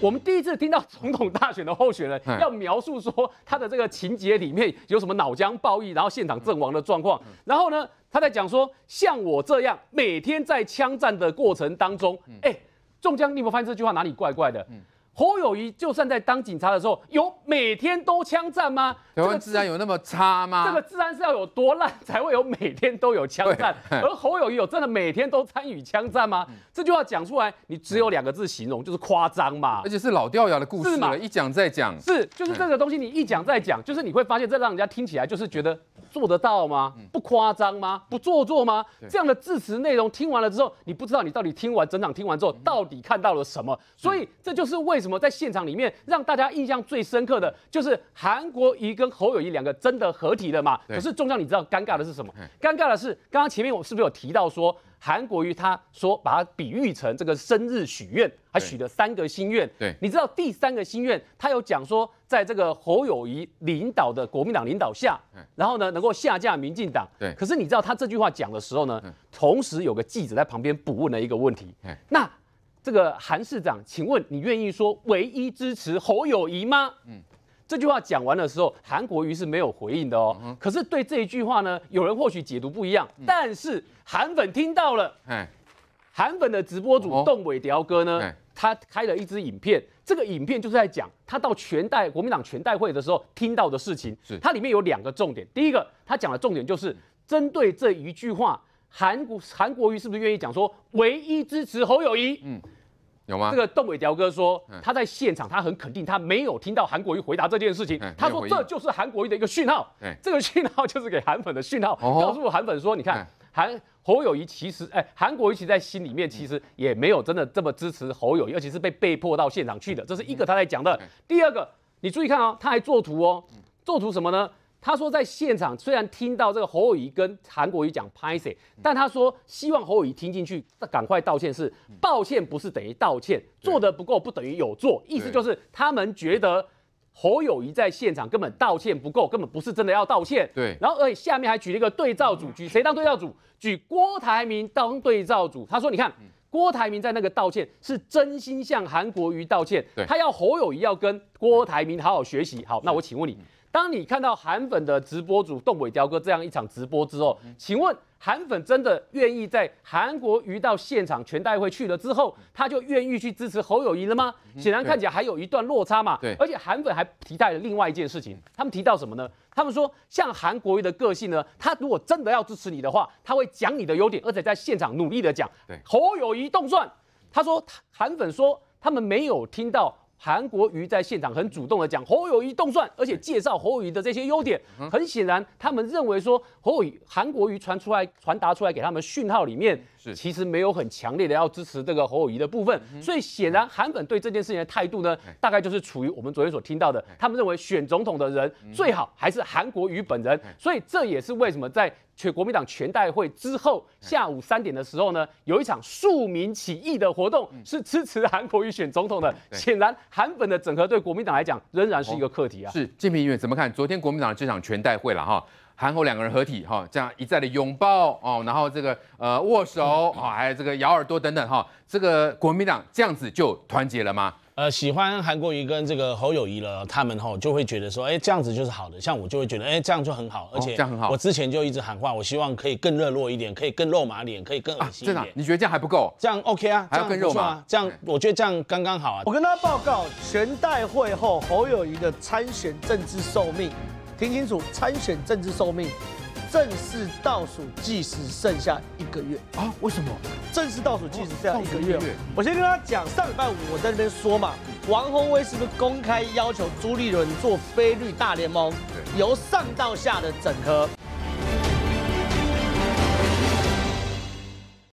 我们第一次听到总统大选的候选人要描述说他的这个情节里面有什么脑浆爆溢，然后现场阵亡的状况。然后呢，他在讲说像我这样每天在枪战的过程当中，哎，中枪，你有没有发现这句话哪里怪怪的？侯友谊就算在当警察的时候，有每天都枪战吗？台湾治安有那么差吗？这个治安是要有多烂才会有每天都有枪战？而侯友谊有真的每天都参与枪战吗？这句话讲出来，你只有两个字形容，就是夸张嘛。而且是老掉牙的故事嘛，一讲再讲。是，就是这个东西，你一讲再讲，就是你会发现，这让人家听起来就是觉得做得到吗？不夸张吗？不做作吗？这样的字词内容听完了之后，你不知道你到底听完整场听完之后到底看到了什么。所以这就是为什么。什么？在现场里面，让大家印象最深刻的就是韩国瑜跟侯友谊两个真的合体了嘛？可是中央，你知道尴尬的是什么？尴尬的是，刚刚前面我是不是有提到说，韩国瑜他说把他比喻成这个生日许愿，还许了三个心愿。对。你知道第三个心愿，他有讲说，在这个侯友谊领导的国民党领导下，然后呢，能够下架民进党。对。可是你知道他这句话讲的时候呢，同时有个记者在旁边补问了一个问题。那。这个韩市长，请问你愿意说唯一支持侯友谊吗？嗯，这句话讲完的时候，韩国瑜是没有回应的哦。可是对这一句话呢，有人或许解读不一样，但是韩粉听到了。韩粉的直播主动伟雕哥呢，他开了一支影片，这个影片就是在讲他到全代国民党全代会的时候听到的事情。是，它里面有两个重点，第一个他讲的重点就是针对这一句话。韩国韩国瑜是不是愿意讲说唯一支持侯友谊？嗯，有吗？这个邓伟雕哥说他在现场，他很肯定他没有听到韩国瑜回答这件事情。他说这就是韩国瑜的一个讯号，这个讯号就是给韩粉的讯号，告诉韩粉说你看韩侯友谊其实哎，韩国瑜其在心里面其实也没有真的这么支持侯友谊，而且是被被迫到现场去的。这是一个他在讲的。第二个，你注意看哦，他还做图哦，做图什么呢？他说，在现场虽然听到这个侯友谊跟韩国瑜讲 p i s 但他说希望侯友谊听进去，赶快道歉。是抱歉，不是等于道歉，做的不够不等于有做。意思就是他们觉得侯友谊在现场根本道歉不够，根本不是真的要道歉。对。然后，而且下面还举了一个对照组，举谁当对照组？举郭台铭当对照组。他说：“你看。”郭台铭在那个道歉是真心向韩国瑜道歉，他要侯友谊要跟郭台铭好好学习。好，那我请问你，当你看到韩粉的直播主动尾雕哥这样一场直播之后，请问韩粉真的愿意在韩国瑜到现场全代会去了之后，他就愿意去支持侯友谊了吗？显然看起来还有一段落差嘛。对，而且韩粉还提到了另外一件事情，他们提到什么呢？他们说，像韩国瑜的个性呢，他如果真的要支持你的话，他会讲你的优点，而且在现场努力的讲。对，侯友谊动算，他说韩粉说他们没有听到韩国瑜在现场很主动的讲侯友谊动算，而且介绍侯友谊的这些优点。很显然，他们认为说侯友韩国瑜传出来传达出来给他们讯号里面。其实没有很强烈的要支持这个侯友谊的部分，所以显然韩粉对这件事情的态度呢，大概就是处于我们昨天所听到的，他们认为选总统的人最好还是韩国瑜本人，所以这也是为什么在全国民党全代会之后下午三点的时候呢，有一场庶民起义的活动是支持韩国瑜选总统的。显然韩粉的整合对国民党来讲仍然是一个课题啊。是，金平议员怎么看昨天国民党这场全代会了哈？韩后两个人合体哈，这样一再的拥抱哦，然后这个呃握手啊，还有这个咬耳朵等等哈，这个国民党这样子就团结了吗？呃，喜欢韩国瑜跟这个侯友谊了，他们吼就会觉得说，哎，这样子就是好的。像我就会觉得，哎，这样就很好，而且这样很好。我之前就一直喊话，我希望可以更热络一点，可以更肉麻脸，可以更恶心一点。真的？你觉得这样还不够？这样 OK 啊？这样更肉麻？这样我觉得这样刚刚好啊。我跟他报告全代会后侯友谊的参选政治寿命。听清楚，参选政治寿命正式倒数计时剩下一个月啊？为什么？正式倒数计时剩下一个月。我先跟他讲，上礼拜五我在那边说嘛，王宏威是不是公开要求朱立伦做菲律大联盟，由上到下的整合？